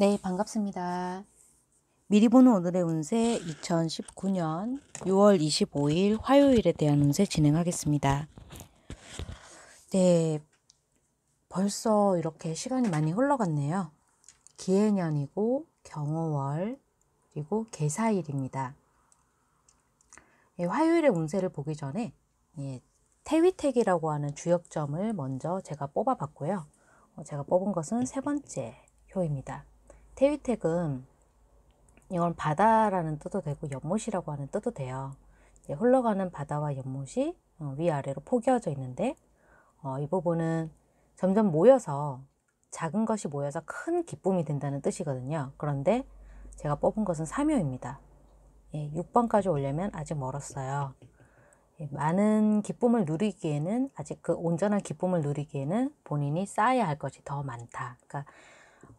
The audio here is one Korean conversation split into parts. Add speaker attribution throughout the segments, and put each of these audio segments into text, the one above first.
Speaker 1: 네, 반갑습니다. 미리 보는 오늘의 운세 2019년 6월 25일 화요일에 대한 운세 진행하겠습니다. 네, 벌써 이렇게 시간이 많이 흘러갔네요. 기해년이고 경호월 그리고 개사일입니다. 예, 화요일의 운세를 보기 전에 예, 태위택이라고 하는 주역점을 먼저 제가 뽑아봤고요. 어, 제가 뽑은 것은 세 번째 효입니다. 태위택은 이건 바다라는 뜻도 되고 연못이라고 하는 뜻도 돼요. 흘러가는 바다와 연못이 어, 위아래로 포개어져 있는데 어, 이 부분은 점점 모여서 작은 것이 모여서 큰 기쁨이 된다는 뜻이거든요. 그런데 제가 뽑은 것은 사묘입니다. 예, 6번까지 오려면 아직 멀었어요. 예, 많은 기쁨을 누리기에는 아직 그 온전한 기쁨을 누리기에는 본인이 쌓아야 할 것이 더 많다. 그러니까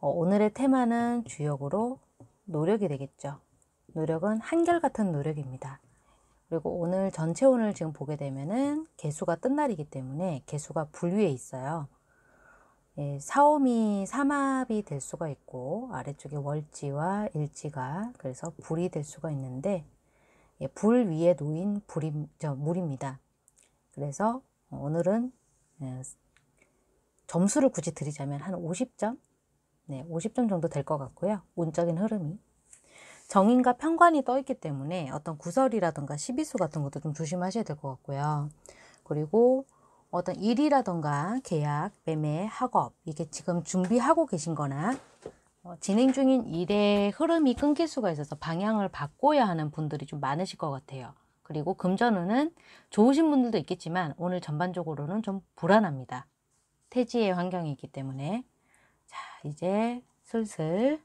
Speaker 1: 어, 오늘의 테마는 주역으로 노력이 되겠죠. 노력은 한결같은 노력입니다. 그리고 오늘 전체 운을 지금 보게 되면은 개수가 뜬 날이기 때문에 개수가 불위에 있어요. 예, 사오미 삼합이 될 수가 있고 아래쪽에 월지와 일지가 그래서 불이 될 수가 있는데 예, 불 위에 놓인 불이 저 물입니다. 그래서 오늘은 예, 점수를 굳이 드리자면 한 50점 네, 50점 정도 될 것 같고요. 운적인 흐름이. 정인과 편관이 떠 있기 때문에 어떤 구설이라든가 시비수 같은 것도 좀 조심하셔야 될 것 같고요. 그리고 어떤 일이라든가 계약, 매매, 학업 이게 지금 준비하고 계신 거나 어, 진행 중인 일의 흐름이 끊길 수가 있어서 방향을 바꿔야 하는 분들이 좀 많으실 것 같아요. 그리고 금전운은 좋으신 분들도 있겠지만 오늘 전반적으로는 좀 불안합니다. 태지의 환경이기 있 때문에 자, 이제 슬슬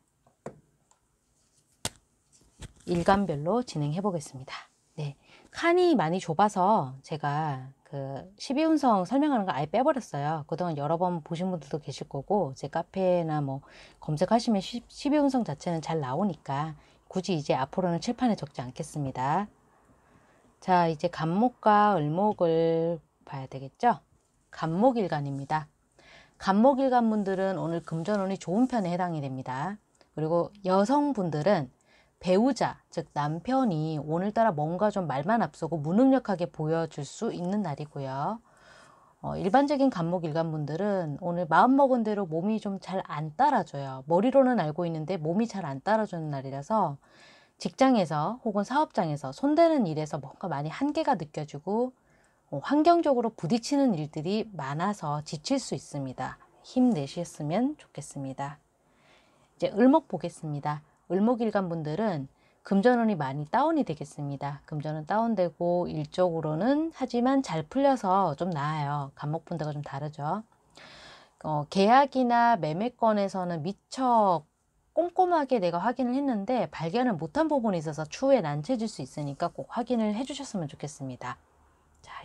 Speaker 1: 일간별로 진행해 보겠습니다. 네. 칸이 많이 좁아서 제가 그 12운성 설명하는 걸 아예 빼버렸어요. 그동안 여러 번 보신 분들도 계실 거고 제 카페나 뭐 검색하시면 12운성 자체는 잘 나오니까 굳이 이제 앞으로는 칠판에 적지 않겠습니다. 자 이제 간목과 을목을 봐야 되겠죠? 간목일간입니다. 간목일간분들은 오늘 금전운이 좋은 편에 해당이 됩니다. 그리고 여성분들은 배우자, 즉 남편이 오늘따라 뭔가 좀 말만 앞서고 무능력하게 보여줄 수 있는 날이고요. 어, 일반적인 간목일간분들은 오늘 마음먹은 대로 몸이 좀 잘 안 따라줘요. 머리로는 알고 있는데 몸이 잘 안 따라주는 날이라서 직장에서 혹은 사업장에서 손대는 일에서 뭔가 많이 한계가 느껴지고 어, 환경적으로 부딪히는 일들이 많아서 지칠 수 있습니다. 힘내셨으면 좋겠습니다. 이제 을목 보겠습니다. 을목일간 분들은 금전운이 많이 다운이 되겠습니다. 금전은 다운되고 일적으로는 하지만 잘 풀려서 좀 나아요. 감목분들과좀 다르죠. 어, 계약이나 매매권에서는 미처 꼼꼼하게 내가 확인을 했는데 발견을 못한 부분이 있어서 추후에 난처해질 수 있으니까 꼭 확인을 해주셨으면 좋겠습니다.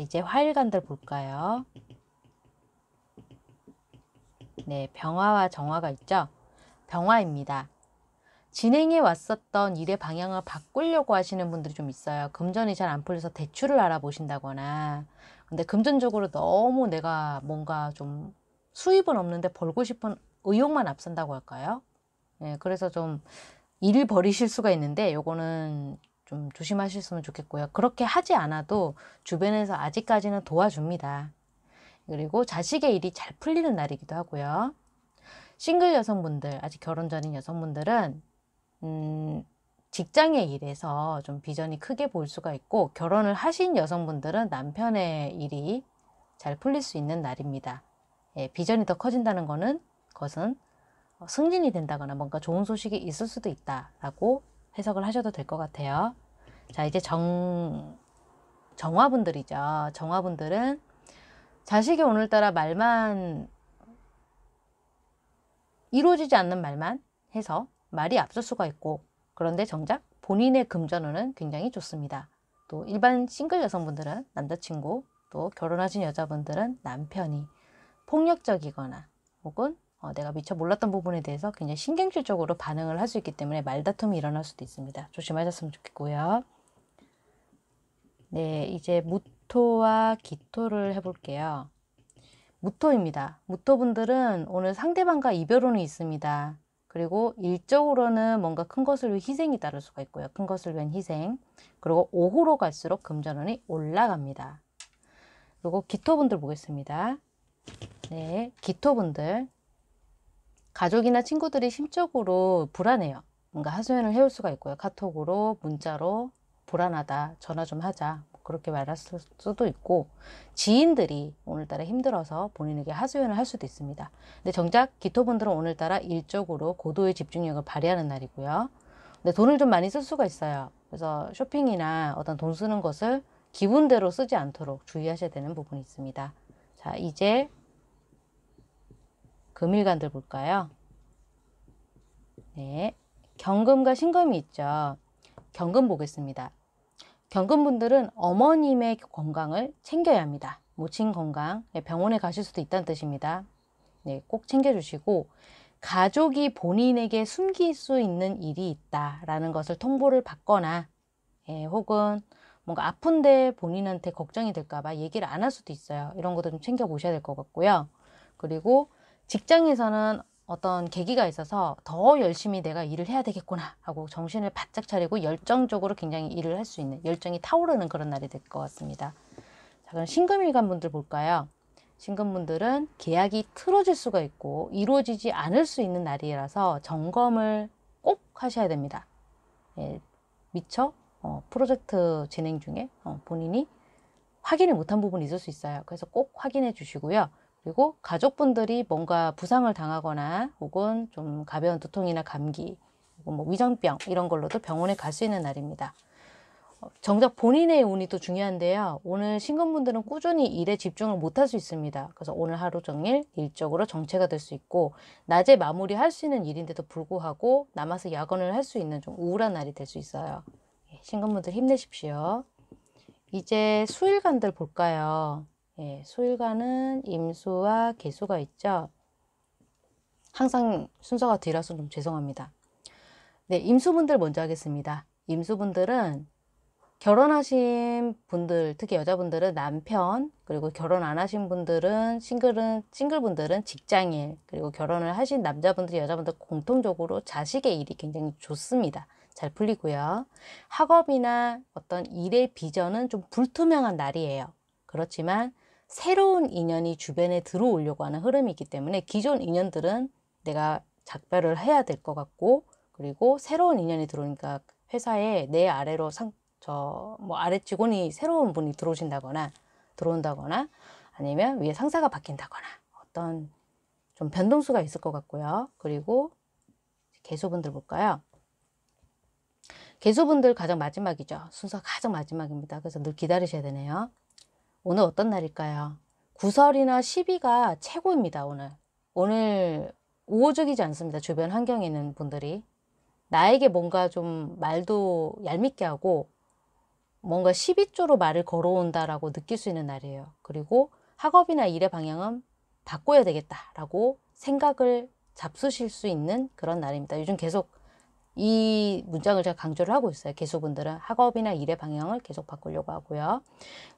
Speaker 1: 이제 화일간들 볼까요? 네, 병화와 정화가 있죠. 병화입니다. 진행해 왔었던 일의 방향을 바꾸려고 하시는 분들이 좀 있어요. 금전이 잘 안 풀려서 대출을 알아보신다거나 근데 금전적으로 너무 내가 뭔가 좀 수입은 없는데 벌고 싶은 의욕만 앞선다고 할까요? 네, 그래서 좀 일을 벌이실 수가 있는데 요거는 좀 조심하셨으면 좋겠고요. 그렇게 하지 않아도 주변에서 아직까지는 도와줍니다. 그리고 자식의 일이 잘 풀리는 날이기도 하고요. 싱글 여성분들, 아직 결혼 전인 여성분들은 음, 직장의 일에서 좀 비전이 크게 볼 수가 있고 결혼을 하신 여성분들은 남편의 일이 잘 풀릴 수 있는 날입니다. 예, 비전이 더 커진다는 것은 것은 승진이 된다거나 뭔가 좋은 소식이 있을 수도 있다라고 해석을 하셔도 될 것 같아요. 자, 이제 정, 정화분들이죠. 정화분들은 자식이 오늘따라 말만, 이루어지지 않는 말만 해서 말이 앞설 수가 있고, 그런데 정작 본인의 금전운은 굉장히 좋습니다. 또 일반 싱글 여성분들은 남자친구, 또 결혼하신 여자분들은 남편이 폭력적이거나 혹은 어, 내가 미처 몰랐던 부분에 대해서 굉장히 신경질적으로 반응을 할 수 있기 때문에 말다툼이 일어날 수도 있습니다. 조심하셨으면 좋겠고요. 네, 이제 무토와 기토를 해볼게요. 무토입니다. 무토분들은 오늘 상대방과 이별운이 있습니다. 그리고 일적으로는 뭔가 큰 것을 위해 희생이 따를 수가 있고요. 큰 것을 위한 희생. 그리고 오후로 갈수록 금전운이 올라갑니다. 그리고 기토분들 보겠습니다. 네, 기토분들. 가족이나 친구들이 심적으로 불안해요. 뭔가 하소연을 해올 수가 있고요. 카톡으로, 문자로, 불안하다 전화 좀 하자 뭐 그렇게 말했을 수도 있고 지인들이 오늘따라 힘들어서 본인에게 하소연을 할 수도 있습니다. 근데 정작 기토분들은 오늘따라 일적으로 고도의 집중력을 발휘하는 날이고요. 근데 돈을 좀 많이 쓸 수가 있어요. 그래서 쇼핑이나 어떤 돈 쓰는 것을 기분대로 쓰지 않도록 주의하셔야 되는 부분이 있습니다. 자 이제 금일간들 볼까요? 네, 경금과 신금이 있죠. 경금 보겠습니다. 경금분들은 어머님의 건강을 챙겨야 합니다. 모친 건강, 네, 병원에 가실 수도 있다는 뜻입니다. 네, 꼭 챙겨주시고 가족이 본인에게 숨길 수 있는 일이 있다라는 것을 통보를 받거나 예, 혹은 뭔가 아픈데 본인한테 걱정이 될까봐 얘기를 안 할 수도 있어요. 이런 것도 좀 챙겨보셔야 될 것 같고요. 그리고 직장에서는 어떤 계기가 있어서 더 열심히 내가 일을 해야 되겠구나 하고 정신을 바짝 차리고 열정적으로 굉장히 일을 할 수 있는 열정이 타오르는 그런 날이 될 것 같습니다. 자, 그럼 신금일간 분들 볼까요? 신금분들은 계약이 틀어질 수가 있고 이루어지지 않을 수 있는 날이라서 점검을 꼭 하셔야 됩니다. 예, 미처 어, 프로젝트 진행 중에 어, 본인이 확인을 못한 부분이 있을 수 있어요. 그래서 꼭 확인해 주시고요. 그리고 가족분들이 뭔가 부상을 당하거나 혹은 좀 가벼운 두통이나 감기 혹은 뭐 위장병 이런 걸로도 병원에 갈 수 있는 날입니다. 어, 정작 본인의 운이 또 중요한데요. 오늘 신금분들은 꾸준히 일에 집중을 못할 수 있습니다. 그래서 오늘 하루 종일 일적으로 정체가 될 수 있고 낮에 마무리할 수 있는 일인데도 불구하고 남아서 야근을 할 수 있는 좀 우울한 날이 될 수 있어요. 예, 신금분들 힘내십시오. 이제 수일간들 볼까요? 예, 수일간은 임수와 개수가 있죠. 항상 순서가 뒤라서 좀 죄송합니다. 네, 임수분들 먼저 하겠습니다. 임수분들은 결혼하신 분들, 특히 여자분들은 남편, 그리고 결혼 안 하신 분들은 싱글은 싱글분들은 직장인, 그리고 결혼을 하신 남자분들, 여자분들 공통적으로 자식의 일이 굉장히 좋습니다. 잘 풀리고요. 학업이나 어떤 일의 비전은 좀 불투명한 날이에요. 그렇지만 새로운 인연이 주변에 들어오려고 하는 흐름이기 때문에 기존 인연들은 내가 작별을 해야 될 것 같고 그리고 새로운 인연이 들어오니까 회사에 내 아래로 상 저 뭐 아래 직원이 새로운 분이 들어오신다거나 들어온다거나 아니면 위에 상사가 바뀐다거나 어떤 좀 변동수가 있을 것 같고요. 그리고 개수분들 볼까요? 개수분들 가장 마지막이죠. 순서 가장 가 마지막입니다. 그래서 늘 기다리셔야 되네요. 오늘 어떤 날일까요? 구설이나 시비가 최고입니다, 오늘. 오늘 우호적이지 않습니다, 주변 환경에 있는 분들이. 나에게 뭔가 좀 말도 얄밉게 하고 뭔가 시비조로 말을 걸어온다라고 느낄 수 있는 날이에요. 그리고 학업이나 일의 방향은 바꿔야 되겠다라고 생각을 잡수실 수 있는 그런 날입니다. 요즘 계속 이 문장을 제가 강조를 하고 있어요. 개수분들은 학업이나 일의 방향을 계속 바꾸려고 하고요.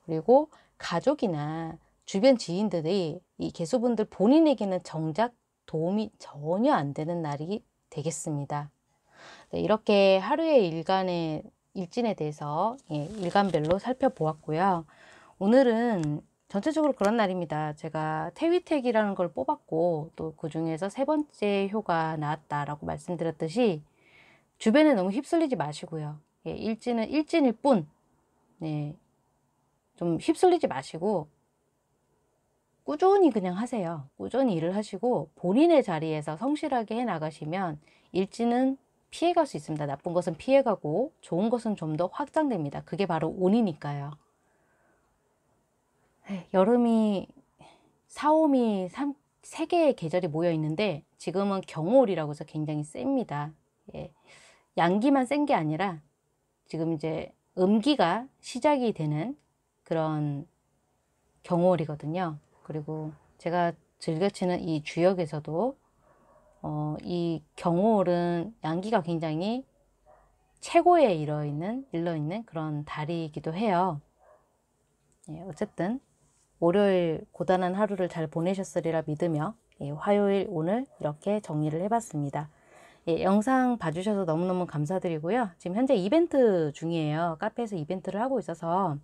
Speaker 1: 그리고 가족이나 주변 지인들이 이 개수분들 본인에게는 정작 도움이 전혀 안 되는 날이 되겠습니다. 네, 이렇게 하루의 일간의 일진에 대해서 예, 일간별로 살펴보았고요. 오늘은 전체적으로 그런 날입니다. 제가 태위택이라는 걸 뽑았고 또 그 중에서 세 번째 효가 나왔다라고 말씀드렸듯이 주변에 너무 휩쓸리지 마시고요. 예, 일진은 일진일 뿐 예, 좀 휩쓸리지 마시고 꾸준히 그냥 하세요. 꾸준히 일을 하시고 본인의 자리에서 성실하게 해 나가시면 일지는 피해갈 수 있습니다. 나쁜 것은 피해가고 좋은 것은 좀 더 확장됩니다. 그게 바로 운이니까요. 네, 여름이 사오미 3, 세개의 계절이 모여 있는데 지금은 경올이라고 해서 굉장히 셉니다. 예. 양기만 센 게 아니라 지금 이제 음기가 시작이 되는 그런 경월이거든요. 그리고 제가 즐겨 치는 이 주역에서도 어, 이 경호홀은 양기가 굉장히 최고에 일어 있는 일러 있는 그런 달이기도 해요. 예, 어쨌든 월요일 고단한 하루를 잘 보내셨으리라 믿으며 예, 화요일 오늘 이렇게 정리를 해봤습니다. 예, 영상 봐주셔서 너무너무 감사드리고요. 지금 현재 이벤트 중이에요. 카페에서 이벤트를 하고 있어서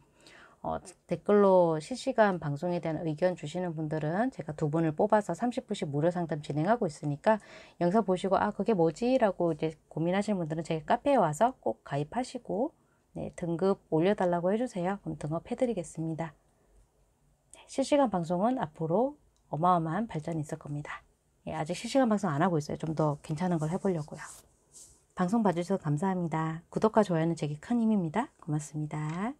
Speaker 1: 어, 댓글로 실시간 방송에 대한 의견 주시는 분들은 제가 두 분을 뽑아서 30분씩 무료 상담 진행하고 있으니까 영상 보시고 아 그게 뭐지? 라고 이제 고민하시는 분들은 제 카페에 와서 꼭 가입하시고 네, 등급 올려달라고 해주세요. 그럼 등업해드리겠습니다. 네, 실시간 방송은 앞으로 어마어마한 발전이 있을 겁니다. 예, 아직 실시간 방송 안 하고 있어요. 좀 더 괜찮은 걸 해보려고요. 방송 봐주셔서 감사합니다. 구독과 좋아요는 제게 큰 힘입니다. 고맙습니다.